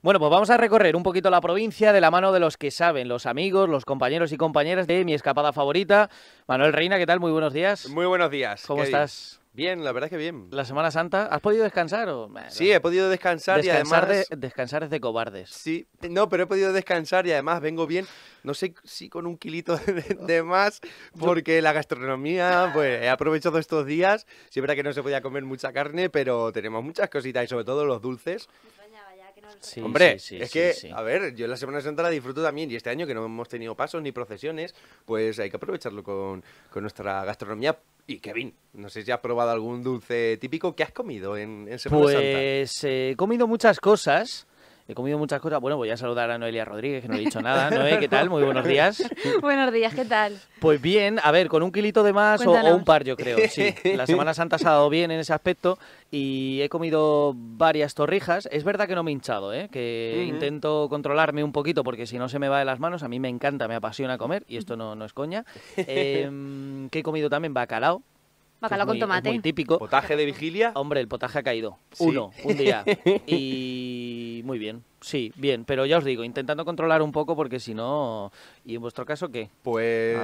Bueno, pues vamos a recorrer un poquito la provincia de la mano de los que saben, los amigos, los compañeros y compañeras de mi escapada favorita. Manuel Reina, ¿qué tal? Muy buenos días. Muy buenos días. ¿Cómo estás? Bien, la verdad que bien. La Semana Santa, ¿has podido descansar? O... Sí, he podido descansar, y además... De, descansar es de cobardes. Sí, no, pero he podido descansar y además vengo bien, no sé si con un kilito de, de, más, porque la gastronomía, pues he aprovechado estos días, siempre que no se podía comer mucha carne, pero tenemos muchas cositas y sobre todo los dulces. Hombre, es que, a ver, yo la Semana Santa la disfruto también y este año que no hemos tenido pasos ni procesiones, pues hay que aprovecharlo con, nuestra gastronomía. Y Kevin, no sé si has probado algún dulce típico que has comido en, Semana Santa. Pues eh, he comido muchas cosas. He comido muchas cosas. Bueno, voy a saludar a Noelia Rodríguez, que no he dicho nada. ¿qué tal? Muy buenos días. buenos días, ¿qué tal? Pues bien, a ver, con un kilito de más o, un par, yo creo. Sí, la Semana Santa ha dado bien en ese aspecto y he comido varias torrijas. Es verdad que no me he hinchado, ¿eh? que intento controlarme un poquito porque si no se me va de las manos. A mí me encanta, me apasiona comer y esto no, no es coña. Em, que he comido también bacalao Bacalao con tomate. Muy típico. ¿Potaje de vigilia? Hombre, el potaje ha caído. Uno, un día. y muy bien. Sí, bien, pero ya os digo, intentando controlar un poco porque si no... ¿Y en vuestro caso qué? Pues...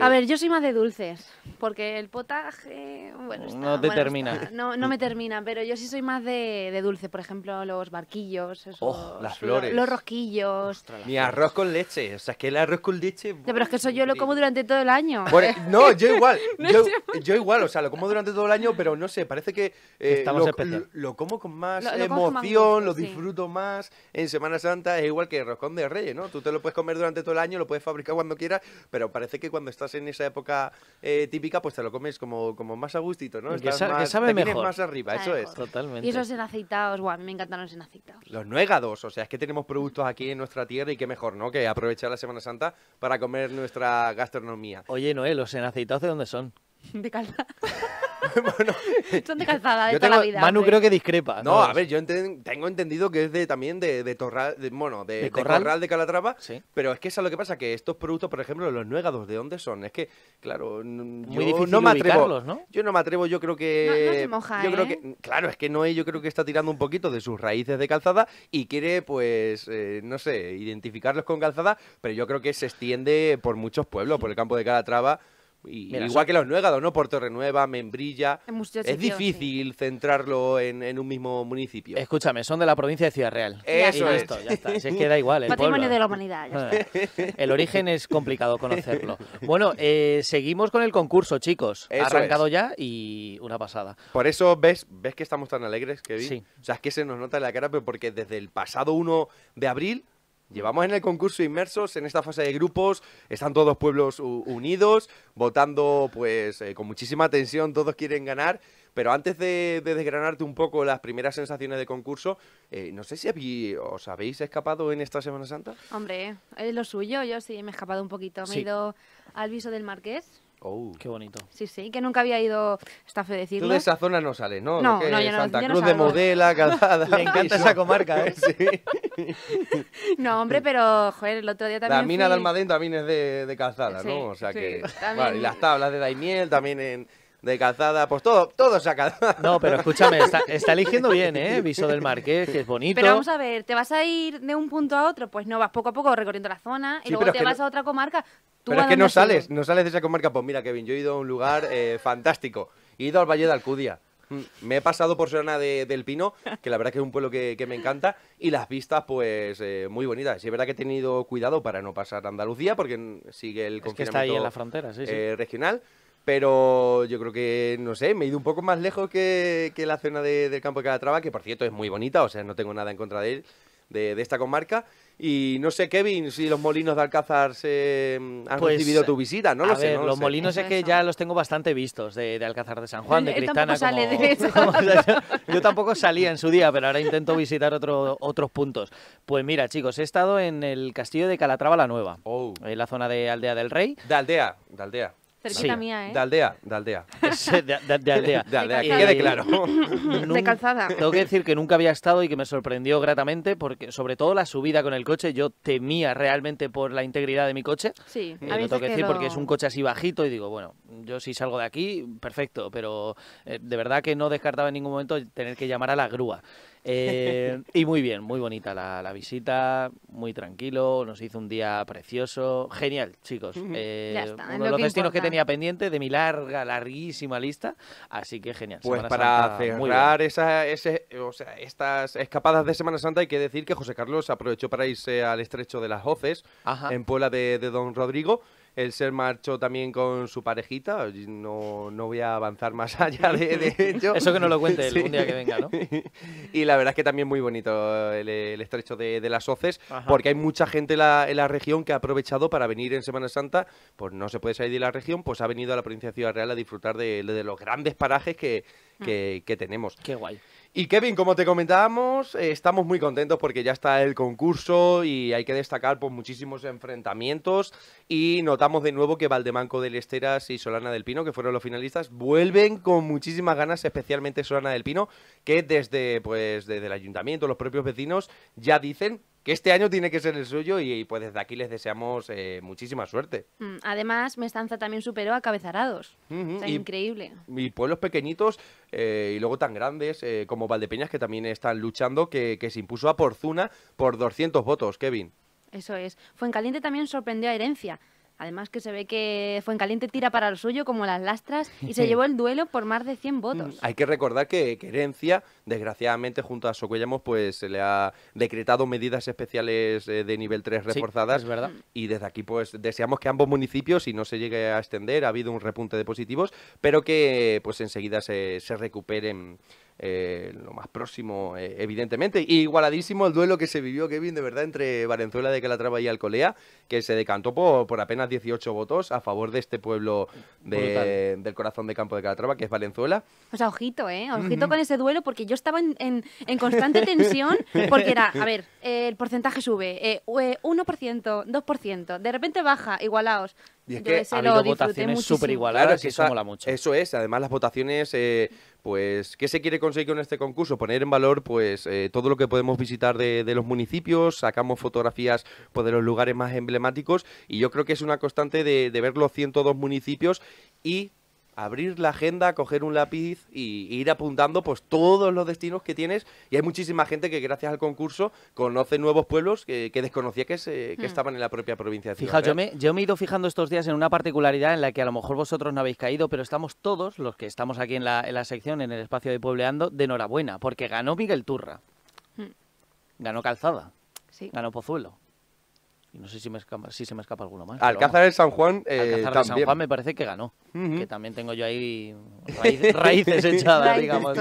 A ver, eh, yo soy más de dulces, porque el potaje... Bueno, no te termina. No, no me termina, pero yo sí soy más de, dulces, dulce, por ejemplo, los barquillos, oh, las flores. Los, rosquillos. Mi arroz con leche, o sea, es que el arroz con leche... pero es que eso yo lo eh, como durante todo el año. Eh, no, yo igual, yo, igual, o sea, lo como durante todo el año, pero no sé, parece que... Estamos lo, lo, como con más emoción, lo disfruto más en Semana Santa es igual que el roscón de Reyes, ¿no? Tú te lo puedes comer durante todo el año, lo puedes fabricar cuando quieras, pero parece que cuando estás en esa época eh, típica, pues te lo comes como, como más a gustito, ¿no? que, mejor. más arriba, eso es. Totalmente. Y esos enaceitados, guau, mí me encantan los enaceitados. Los nuegados, o sea, es que tenemos productos aquí en nuestra tierra y qué mejor, ¿no? Que aprovechar la Semana Santa para comer nuestra gastronomía. Oye, Noel, ¿los enaceitados de dónde son? De calzada. Son de calzada de toda la vida. Manu creo que discrepa. No, a ver, yo tengo entendido que es de también de, Torral, de, bueno, de, corral? de Calatrava, Sí. pero es que eso es lo que pasa, que estos productos, por ejemplo, los nuegados, ¿de dónde son? Es que, claro, yo no me atrevo, ¿no? yo no me atrevo, yo creo que... No- yo creo ¿eh? que, claro, es que Noé yo creo que está tirando un poquito de sus raíces de calzada y quiere, pues, eh, no sé, identificarlos con calzada, pero yo creo que se extiende por muchos pueblos, por el campo de Calatrava, igual que los nuegados, ¿no? Puerto Renueva, Membrilla. Es difícil centrarlo en, un mismo municipio. Escúchame, son de la provincia de Ciudad Real. Eso ya está. Si es igual. Patrimonio de la humanidad. Ya está. El origen es complicado conocerlo. Bueno, eh, seguimos con el concurso, chicos. arrancado ya y una pasada. Por eso ves, ves que estamos tan alegres, Kevin. Sí. O sea, es que se nos nota en la cara, pero porque desde el pasado 1 de abril Llevamos en el concurso inmersos en esta fase de grupos, están todos pueblos unidos, votando pues eh, con muchísima tensión, todos quieren ganar. Pero antes de, desgranarte un poco las primeras sensaciones de concurso, eh, no sé si os habéis escapado en esta Semana Santa. Hombre, es lo suyo, yo sí me he escapado un poquito. Me he ido al viso del Marqués, oh. Qué bonito. Sí, sí, que nunca había ido, está fe decirlo. Tú de esa zona no sales, ¿no? No, no, Santa Cruz de Modela, Calzada. Le encanta esa comarca, ¿eh? sí no, hombre, pero, joder, el otro día también. La mina de Almadén también es de, de calzada, ¿no? O sea que. y las tablas de Daimiel también de calzada, pues todo, todo se No, pero escúchame, está, eligiendo bien, ¿eh? Viso del Marqués, que es bonito. Pero vamos a ver, ¿te vas a ir de un punto a otro? Pues no, vas poco a poco recorriendo la zona y luego te vas a otra comarca. pero es que no sales, no sales de esa comarca. Pues mira, Kevin, yo he ido a un lugar eh, fantástico. He ido al Valle de Alcudia. Mm, me he pasado por zona de, del Pino, que la verdad que es un pueblo que, me encanta, y las vistas, pues, eh, muy bonitas. y es verdad que he tenido cuidado para no pasar a Andalucía, porque sigue el confinamiento está ahí en la frontera, eh, regional. Pero yo creo que, no sé, me he ido un poco más lejos que, la zona de, del campo de Calatrava, que por cierto es muy bonita, o sea, no tengo nada en contra de él, de, de esta comarca. Y no sé, Kevin, si los molinos de Alcázar se mm, han pues, recibido tu visita, no los molinos es, que ya los tengo bastante vistos de, Alcázar de San Juan, de Cristana. Como, yo, tampoco salía en su día, pero ahora intento visitar otro, otros puntos. Pues mira, chicos, he estado en el castillo de Calatrava la Nueva, oh. en la zona de Aldea del Rey. De Aldea, de Aldea. Cerquita ¿eh? De aldea, de aldea. de, aldea. quede claro. de calzada. Tengo que decir que nunca había estado y que me sorprendió gratamente, porque sobre todo la subida con el coche, yo temía realmente por la integridad de mi coche. Sí, eh, tengo que decir, porque es un coche así bajito y digo, bueno, yo si salgo de aquí, perfecto, pero eh, de verdad que no descartaba en ningún momento tener que llamar a la grúa. Eh, y muy bien, muy bonita la, visita, muy tranquilo, nos hizo un día precioso. Genial, chicos. Eh, uno de los destinos que tenía pendiente de mi larga, larguísima lista, así que genial. Pues para celebrar esa, ese, o sea, estas escapadas de Semana Santa hay que decir que José Carlos aprovechó para irse al estrecho de las Hoces, en Puebla de Don Rodrigo. El ser macho también con su parejita. No, no voy a avanzar más allá de, de ello. Eso que no lo cuente el día que venga, ¿no? y la verdad es que también muy bonito el, estrecho de, las Hoces, porque hay mucha gente en la región que ha aprovechado para venir en Semana Santa. Pues no se puede salir de la región, pues ha venido a la provincia de Ciudad Real a disfrutar de, los grandes parajes mm. que, que tenemos. Qué guay. Y Kevin, como te comentábamos, eh, estamos muy contentos porque ya está el concurso y hay que destacar por pues, muchísimos enfrentamientos. Y notamos de nuevo que Valdemanco del Esteras y Solana del Pino, que fueron los finalistas, vuelven con muchísimas ganas, especialmente Solana del Pino, que desde, pues, desde el ayuntamiento, los propios vecinos, ya dicen que este año tiene que ser el suyo y pues desde aquí les deseamos eh, muchísima suerte. Mm, además, Mestanza también superó a Cabezarados. increíble. Y pueblos pequeñitos eh, y luego tan grandes eh, como Valdepeñas que también están luchando, que, que se impuso a Porzuna por 200 votos, Kevin. Eso es. Fuencaliente también sorprendió a Herencia. Además que se ve que Fuencaliente tira para lo suyo como las lastras y se llevó el duelo por más de 100 votos. Mm, hay que recordar que, Querencia, Herencia, desgraciadamente, junto a Socuellamos, pues se le ha decretado medidas especiales eh, de nivel 3 reforzadas. verdad. Y desde aquí, pues deseamos que ambos municipios, si no se llegue a extender, ha habido un repunte de positivos, pero que pues enseguida se, se recuperen eh, lo más próximo, eh, evidentemente. Y igualadísimo el duelo que se vivió, Kevin, de verdad, entre Valenzuela de Calatrava y Alcolea, que se decantó por, apenas 18 votos a favor de este pueblo del corazón de campo de Calatrava, que es Valenzuela. O sea, ojito, ¿eh? Ojito con ese duelo, porque yo estaba en, constante tensión, porque era, a ver, eh, el porcentaje sube, 1%, 2%, de repente baja, igualaos. Y es que votaciones súper eso mucho. Eso es, además las votaciones pues, ¿qué se quiere conseguir con este concurso? Poner en valor, pues, eh, todo lo que podemos visitar de, de, los municipios, sacamos fotografías, pues, de los lugares más emblemáticos, y yo creo que es una constante de, de ver los 102 municipios y abrir la agenda, coger un lápiz y, ir apuntando pues todos los destinos que tienes. Y hay muchísima gente que gracias al concurso conoce nuevos pueblos que, desconocía que, hmm. estaban en la propia provincia de Ciudad Fijaos, yo me, he ido fijando estos días en una particularidad en la que a lo mejor vosotros no habéis caído, pero estamos todos, los que estamos aquí en la, sección, en el espacio de Puebleando, de enhorabuena, porque ganó Miguel Turra. Hmm. Ganó Calzada. Ganó Pozuelo. Y no sé si, se me escapa alguno más. Eh, Alcázar de San Juan. Alcázar de San Juan me parece que ganó. Que también tengo yo ahí raíces echadas, digamos.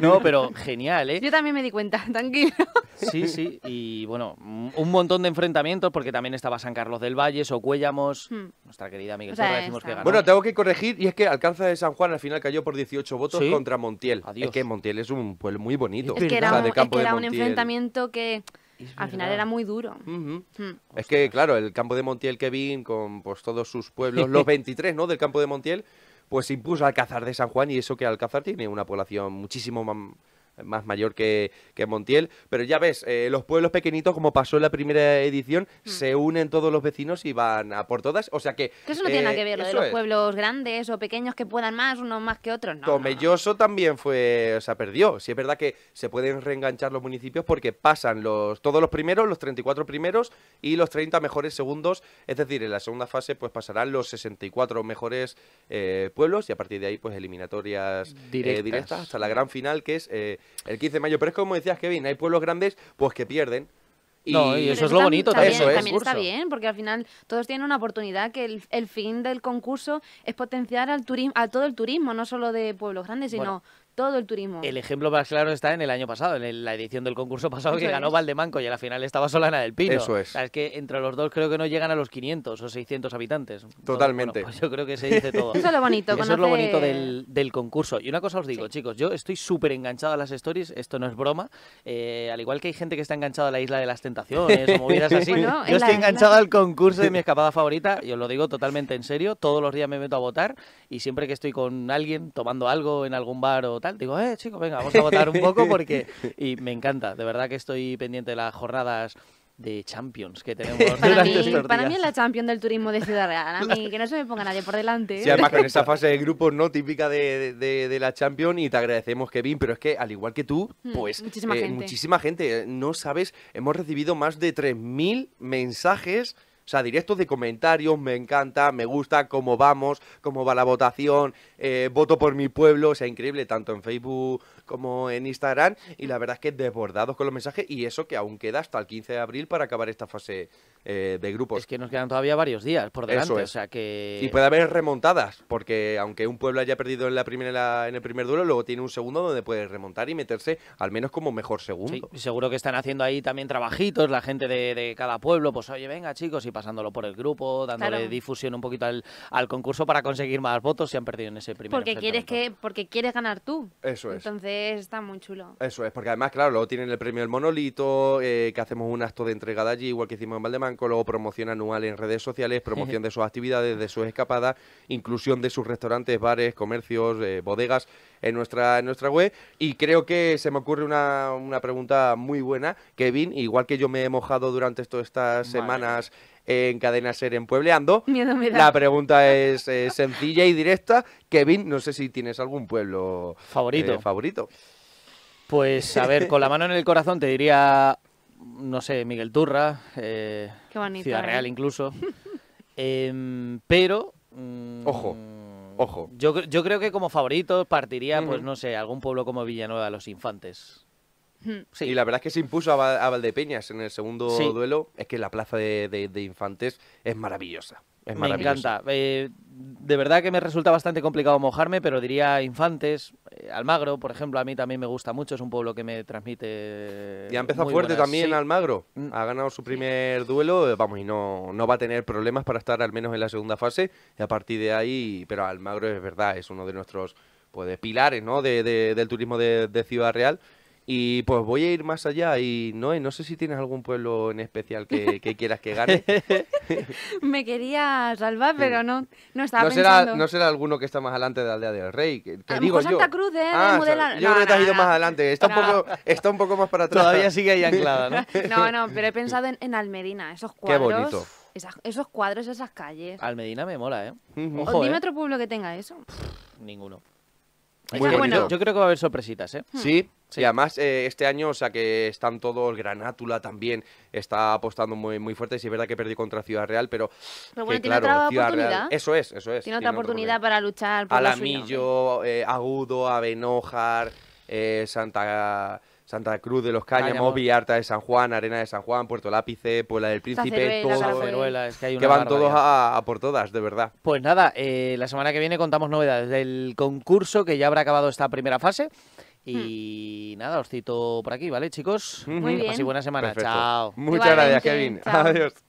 No, pero genial, ¿eh? Yo también me di cuenta, tranquilo. Sí, sí. Y bueno, un montón de enfrentamientos porque también estaba San Carlos del Valle, Socuellamos. Hmm. Nuestra querida amiga decimos que ganó. Bueno, tengo que corregir y es que Alcázar de San Juan al final cayó por 18 votos contra Montiel. Adiós. Es que Montiel es un pueblo muy bonito. Es era, es que era un enfrentamiento que al final era muy duro. Hmm. Es que, claro, el campo de Montiel Kevin, con pues, todos sus pueblos, los 23 ¿no? del campo de Montiel, pues impuso Alcázar de San Juan y eso que Alcázar tiene una población muchísimo más más mayor que, Montiel. Pero ya ves, eh, los pueblos pequeñitos, como pasó en la primera edición, hmm. se unen todos los vecinos y van a por todas. O sea que. eso no tiene nada que ver, lo eh, los pueblos grandes o pequeños que puedan más, unos más que otros. No, Tomelloso también fue. O perdió. Sí, es verdad que se pueden reenganchar los municipios porque pasan los todos los primeros, los 34 primeros y los 30 mejores segundos. Es decir, en la segunda fase, pues pasarán los 64 mejores eh, pueblos y a partir de ahí, pues eliminatorias directas. directas hasta la gran final que es el 15 de mayo. Pero es como decías, Kevin, hay pueblos grandes pues que pierden. Y... No, y eso, es lo bonito. También, eso También está bien, porque al final todos tienen una oportunidad que el, fin del concurso es potenciar al turismo, a todo el turismo, no solo de pueblos grandes, sino todo el turismo. El ejemplo más claro está en el año pasado, en la edición del concurso pasado que ganó Valdemanco y a la final estaba Solana del Pino. Eso es. es que entre los dos creo que no llegan a los 500 o 600 habitantes. Totalmente. Pues yo creo que se dice todo. Eso es lo bonito. del, concurso. Y una cosa os digo, chicos, yo estoy súper enganchado a las stories, esto no es broma, eh, al igual que hay gente que está enganchada a la Isla de las Tentaciones o movidas así. yo estoy enganchado al concurso de mi escapada favorita y os lo digo totalmente en serio, todos los días me meto a votar y siempre que estoy con alguien tomando algo en algún bar o digo, eh, chicos, venga, vamos a votar un poco porque... Y me encanta, de verdad que estoy pendiente de las jornadas de Champions que tenemos para, mí, para mí, es la Champion del turismo de Ciudad Real. A mí, que no se me ponga nadie por delante. Sí, además con esa fase de grupos no típica de, la Champion y te agradecemos, Kevin, pero es que al igual que tú, mm, pues muchísima, eh, gente. muchísima gente. No sabes, hemos recibido más de 3.000 mensajes o sea, directos de comentarios, me encanta, me gusta cómo vamos, cómo va la votación, eh, voto por mi pueblo, o sea, increíble, tanto en Facebook como en Instagram. Y la verdad es que desbordados con los mensajes y eso que aún queda hasta el 15 de abril para acabar esta fase eh, de grupos. Es que nos quedan todavía varios días por delante, o sea que... Y puede haber remontadas, porque aunque un pueblo haya perdido en, la primera, en el primer duelo, luego tiene un segundo donde puede remontar y meterse al menos como mejor segundo. Sí, seguro que están haciendo ahí también trabajitos la gente de, cada pueblo, pues oye, venga chicos, y pasándolo por el grupo, dándole difusión un poquito al, al, concurso para conseguir más votos si han perdido en ese primer porque quieres que Porque quieres ganar tú. Eso es. Entonces está muy chulo. Eso es, porque además, claro, luego tienen el premio del Monolito, eh, que hacemos un acto de entregada allí, igual que hicimos en Valdemán luego promoción anual en redes sociales, promoción de sus actividades, de sus escapadas, inclusión de sus restaurantes, bares, comercios, eh, bodegas en nuestra, en nuestra web. Y creo que se me ocurre una, pregunta muy buena, Kevin, igual que yo me he mojado durante todas estas semanas en Cadena Ser en Puebleando. La pregunta es eh, sencilla y directa. Kevin, no sé si tienes algún pueblo eh, favorito. Pues a ver, con la mano en el corazón te diría no sé, Miguel Turra, eh, Ciudad ¿eh? Real incluso. Em, pero... Mm, ojo, ojo. Yo, yo, creo que como favorito partiría, pues no sé, algún pueblo como Villanueva, Los Infantes. Hmm. Y la verdad es que se impuso a, Valdepeñas en el segundo duelo. Es que la plaza de Infantes es maravillosa me encanta. Eh, de verdad que me resulta bastante complicado mojarme, pero diría Infantes, eh, Almagro, por ejemplo, a mí también me gusta mucho, es un pueblo que me transmite. Y ha empezado fuerte también Almagro. Mm. Ha ganado su primer duelo, eh, vamos, y no, va a tener problemas para estar al menos en la segunda fase. Y a partir de ahí, pero Almagro es verdad, es uno de nuestros pues, pilares ¿no? de, del turismo de Ciudad Real y pues voy a ir más allá y Noé, no sé si tienes algún pueblo en especial que, quieras que gane. Me quería salvar, pero no, no estaba no pensando. será, No será alguno que está más adelante de Aldea del Rey. Que, que digo Santa Cruz, ¿eh? Ah, de Yo creo que te has ido más adelante. Está, un poco, está un poco más para atrás. Todavía sigue ahí anclada, ¿no? no, no, pero he pensado en, en Almerina, esos cuadros. esos cuadros, esas calles. Almedina me mola, ¿eh? dime ¿eh? otro pueblo que tenga eso. ninguno. Bueno. Yo creo que va a haber sorpresitas, ¿eh? Sí, hmm. Y además, eh, este año, o sea, que están todos, Granátula también está apostando muy, muy fuerte. Sí, es verdad que perdió contra Ciudad Real, pero. tiene otra oportunidad. eso es, eso es. Tiene, otra, oportunidad, para luchar por la eh, Agudo, Abenojar, eh, Santa. Santa Cruz de los Cáñamos, Arta de San Juan, Arena de San Juan, Puerto Lápice, Puebla del Príncipe, todo que, van todos a, por todas, de verdad. Pues nada, eh, la semana que viene contamos novedades del concurso que ya habrá acabado esta primera fase. Y hmm. nada, os cito por aquí, ¿vale, chicos? Muy bien. Así buena semana. Chao. Muchas gracias, Kevin. Adiós.